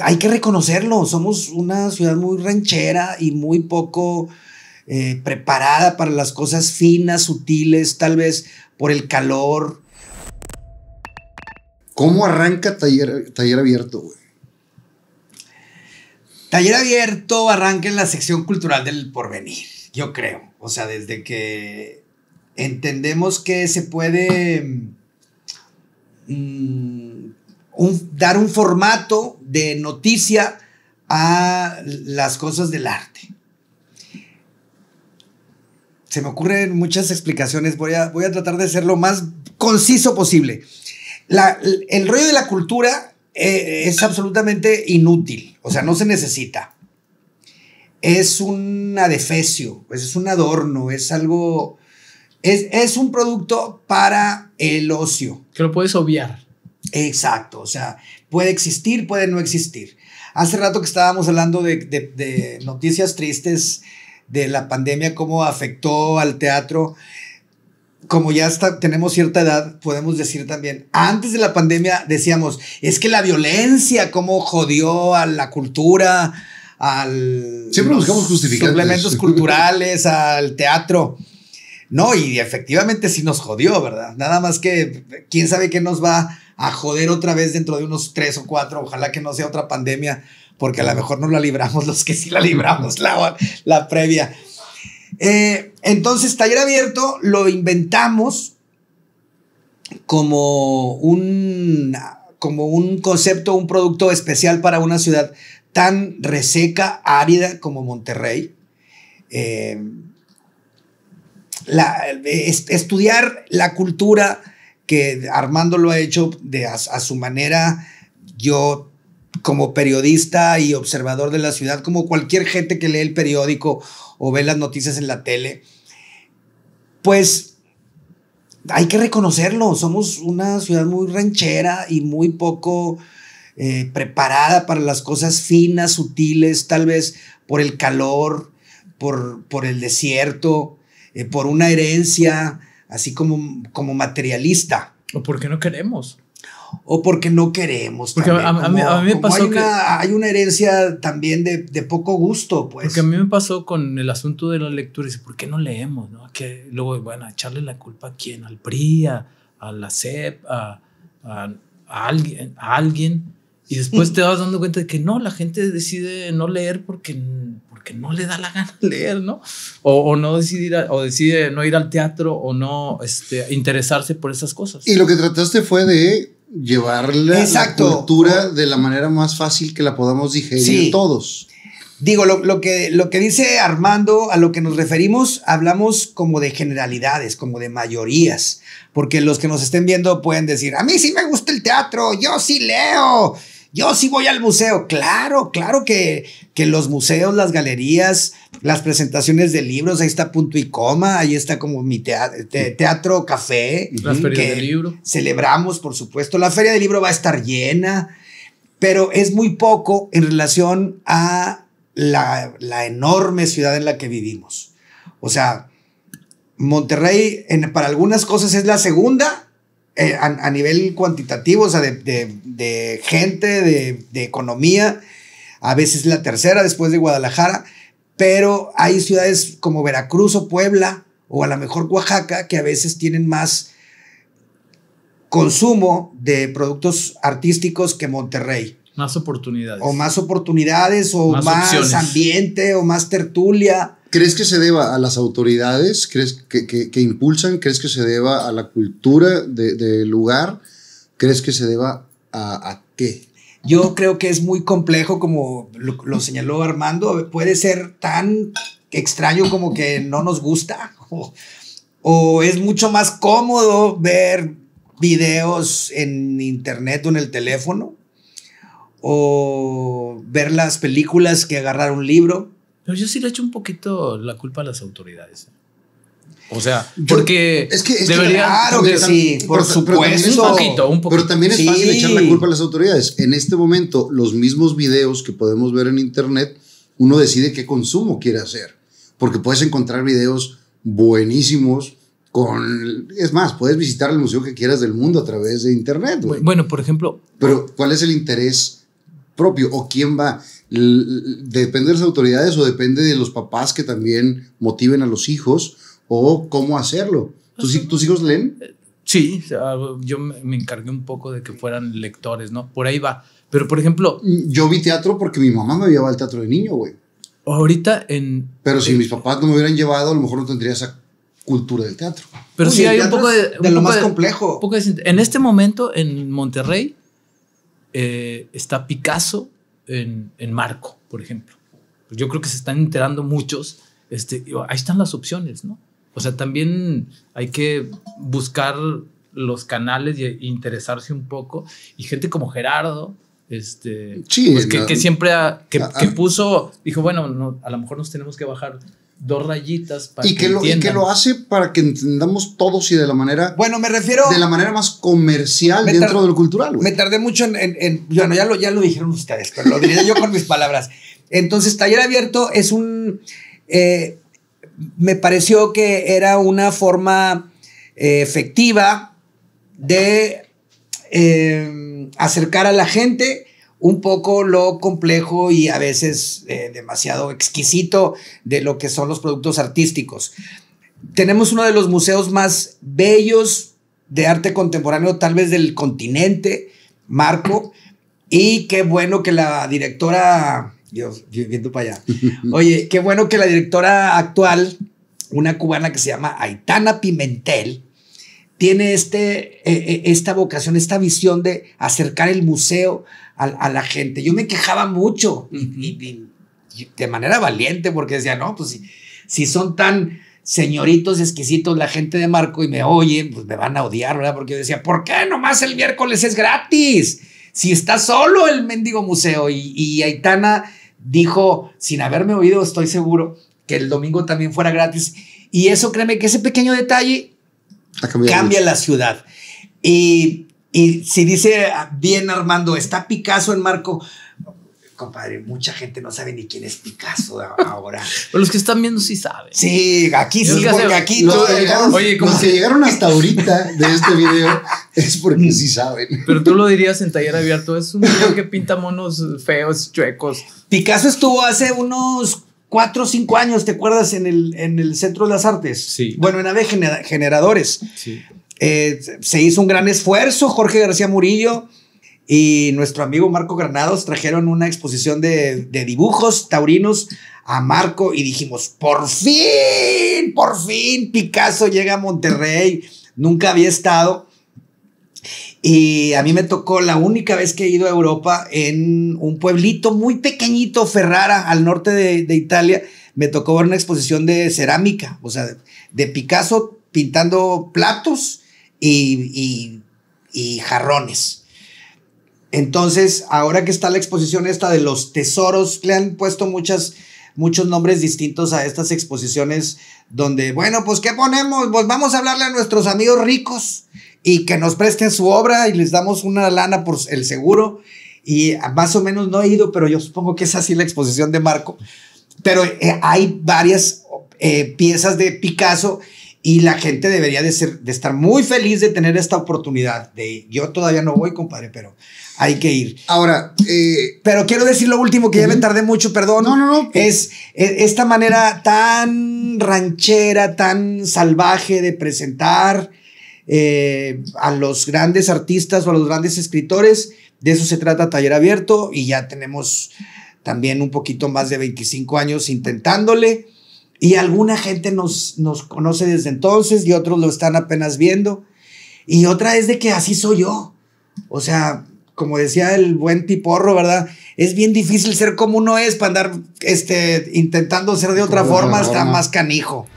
hay que reconocerlo, somos una ciudad muy ranchera y muy poco eh, preparada para las cosas finas, sutiles, tal vez por el calor. ¿Cómo arranca taller, abierto, güey? Taller abierto arranca en la sección cultural del porvenir, yo creo. O sea, desde que entendemos que se puede... Mm, dar un formato de noticia a las cosas del arte. Se me ocurren muchas explicaciones, voy a, voy a tratar de ser lo más conciso posible. el rollo de la cultura eh, es absolutamente inútil, o sea, no se necesita. Es un adefesio, pues es un adorno, es algo... es un producto para el ocio. Que lo puedes obviar. Exacto, o sea, puede existir, puede no existir. Hace rato que estábamos hablando de, noticias tristes, de la pandemia, cómo afectó al teatro. Como ya tenemos cierta edad, podemos decir también, antes de la pandemia decíamos, es que la violencia, cómo jodió a la cultura, al... Siempre buscamos culturales, al teatro. No, y efectivamente sí nos jodió, ¿verdad? Nada más que quién sabe qué nos va a joder otra vez dentro de unos tres o cuatro. Ojalá que no sea otra pandemia, porque a lo mejor no la libramos los que sí la libramos, la, la previa. Eh, entonces, taller abierto lo inventamos como un, como un concepto, un producto especial para una ciudad tan reseca, árida como Monterrey. Eh, estudiar la cultura que Armando lo ha hecho de a, su manera. Yo como periodista y observador de la ciudad, como cualquier gente que lee el periódico o ve las noticias en la tele, pues hay que reconocerlo, somos una ciudad muy ranchera y muy poco eh, preparada para las cosas finas, sutiles, tal vez por el calor, por, por el desierto, eh, por una herencia así como, como materialista. O porque no queremos. O porque no queremos. Porque a, mí, me pasó hay que. hay una herencia también de, poco gusto, pues. Porque a mí me pasó con el asunto de la lectura. Dice, ¿por qué no leemos? No? Que luego, bueno, echarle la culpa a quién? Al PRI, a, la CEP, a alguien. A alguien y después te vas dando cuenta de que no, la gente decide no leer porque, porque no le da la gana leer, ¿no? O, no decidir, o decide no ir al teatro o no este, interesarse por esas cosas. Y lo que trataste fue de llevar la, cultura de la manera más fácil que la podamos digerir todos. Digo, lo, que, lo que dice Armando, a lo que nos referimos, hablamos como de generalidades, como de mayorías, porque los que nos estén viendo pueden decir, a mí sí me gusta el teatro, yo sí leo, yo sí voy al museo. Claro, claro que, que los museos, las galerías, las presentaciones de libros, ahí está punto y coma, ahí está como mi teatro, café. La feria de libro. Celebramos, por supuesto. La feria del libro va a estar llena, pero es muy poco en relación a la, enorme ciudad en la que vivimos. O sea, Monterrey para algunas cosas es la segunda eh, a, nivel cuantitativo, o sea, de, gente, de, economía, a veces la tercera después de Guadalajara, pero hay ciudades como Veracruz o Puebla o a lo mejor Oaxaca que a veces tienen más consumo de productos artísticos que Monterrey. Más oportunidades. O más oportunidades, o más ambiente, o más tertulia. ¿Crees que se deba a las autoridades ¿Crees que, impulsan? ¿Crees que se deba a la cultura del lugar? ¿Crees que se deba a, a, qué? Yo creo que es muy complejo, como lo, señaló Armando. Puede ser tan extraño como que no nos gusta. O, es mucho más cómodo ver videos en internet o en el teléfono. O ver las películas que agarrar un libro. Pero yo sí le echo un poquito la culpa a las autoridades. O sea, porque es que, es claro que sí, por supuesto. Pero un poquito, Pero también es fácil echar la culpa a las autoridades. En este momento, los mismos videos que podemos ver en internet, uno decide qué consumo quiere hacer, porque puedes encontrar videos buenísimos con es más, puedes visitar el museo que quieras del mundo a través de internet, Bueno, por ejemplo, pero ¿cuál es el interés propio o quién va. ¿Depende de las autoridades o depende de los papás que también motiven a los hijos o cómo hacerlo? ¿Tus, pues hijos leen? Eh, sí, yo me encargué un poco de que fueran lectores, ¿no? Por ahí va. Pero, por ejemplo... Mm, yo vi teatro porque mi mamá me llevaba al teatro de niño, güey. Ahorita en... Pero si eh, mis papás no me hubieran llevado, a lo mejor no tendría esa cultura del teatro. Pero si sí hay un poco de... lo más complejo. poco en este momento, en Monterrey, eh, está Picasso en, en, Marco, por ejemplo. Yo creo que se están enterando muchos. Este, ahí están las opciones, ¿no? O sea, también hay que buscar los canales Y interesarse un poco. Y gente como Gerardo, este, pues, que, que, siempre que, puso, dijo, bueno, no, a lo mejor nos tenemos que bajar dos rayitas para y que, lo, que lo hace para que entendamos todos y de la manera bueno me refiero de la manera más comercial dentro del cultural me tardé mucho en, bueno ya lo ya lo dijeron ustedes pero lo diría yo con mis palabras entonces taller abierto es un eh, me pareció que era una forma eh, efectiva de eh, acercar a la gente un poco lo complejo y a veces eh, demasiado exquisito de lo que son los productos artísticos. Tenemos uno de los museos más bellos de arte contemporáneo, tal vez del continente, Marco, y qué bueno que la directora, Dios, viendo para allá, oye, qué bueno que la directora actual, una cubana que se llama Aitana Pimentel, tiene este, eh, eh, esta vocación, esta visión de acercar el museo a, la gente. Yo me quejaba mucho de manera valiente porque decía, no, pues si, si son tan señoritos exquisitos la gente de Marco y me oyen, pues me van a odiar, ¿verdad? Porque yo decía, ¿por qué nomás el miércoles es gratis? Si está solo el mendigo museo y, Aitana dijo, sin haberme oído, estoy seguro, que el domingo también fuera gratis. Y eso, créeme que ese pequeño detalle cambia la ciudad. Y y si dice bien Armando, está Picasso en Marco. Compadre, mucha gente no sabe ni quién es Picasso ahora. Pero los que están viendo sí saben. Sí, aquí sí, porque aquí eh, oye, como llegaron hasta ahorita de este video es porque sí saben. Pero tú lo dirías en taller abierto, es un video que pinta monos feos, chuecos. Picasso estuvo hace unos cuatro o cinco años, ¿te acuerdas? En el, en el Centro de las Artes. Sí. Bueno, en AVE Generadores. Sí. Eh, se hizo un gran esfuerzo Jorge García Murillo y nuestro amigo Marco Granados trajeron una exposición de, dibujos taurinos a Marco y dijimos, por fin, por fin, Picasso llega a Monterrey, nunca había estado. Y a mí me tocó la única vez que he ido a Europa en un pueblito muy pequeñito, Ferrara, al norte de, Italia. Me tocó ver una exposición de cerámica, o sea, de Picasso pintando platos y, y, jarrones. Entonces, ahora que está la exposición esta de los tesoros, le han puesto muchas, muchos nombres distintos a estas exposiciones donde, bueno, pues ¿qué ponemos? Pues vamos a hablarle a nuestros amigos ricos y que nos presten su obra y les damos una lana por el seguro. Y más o menos no he ido, pero yo supongo que es así la exposición de Marco. Pero eh, hay varias eh, piezas de Picasso y la gente debería de, ser, de estar muy feliz de tener esta oportunidad. De, yo todavía no voy, compadre, pero hay que ir. Ahora, eh, pero quiero decir lo último, que ya me tardé mucho, perdón. No, no, no. Es, e, esta manera tan ranchera, tan salvaje de presentar eh, a los grandes artistas o a los grandes escritores. De eso se trata Taller Abierto y ya tenemos también un poquito más de 25 años intentándole. Y alguna gente nos, nos conoce desde entonces y otros lo están apenas viendo. Y otra es de que así soy yo. O sea, como decía el buen tiporro, ¿verdad? Es bien difícil ser como uno es para andar este, intentando ser de otra forma, está más canijo.